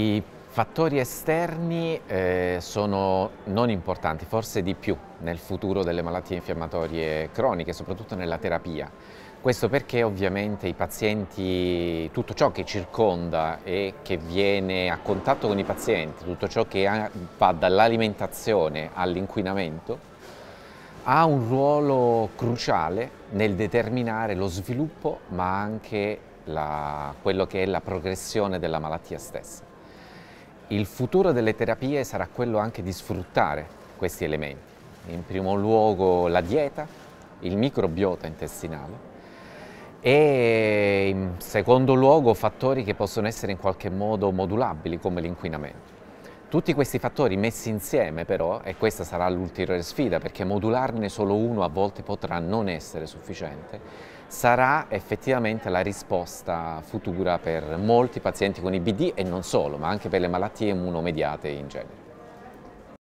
I fattori esterni eh, sono non importanti, forse di più nel futuro delle malattie infiammatorie croniche, soprattutto nella terapia. Questo perché ovviamente i pazienti, tutto ciò che circonda e che viene a contatto con i pazienti, tutto ciò che va dall'alimentazione all'inquinamento, ha un ruolo cruciale nel determinare lo sviluppo ma anche la, quello che è la progressione della malattia stessa. Il futuro delle terapie sarà quello anche di sfruttare questi elementi. In primo luogo la dieta, il microbiota intestinale e in secondo luogo fattori che possono essere in qualche modo modulabili come l'inquinamento. Tutti questi fattori messi insieme però, e questa sarà l'ulteriore sfida perché modularne solo uno a volte potrà non essere sufficiente, sarà effettivamente la risposta futura per molti pazienti con IBD e non solo, ma anche per le malattie immunomediate in genere.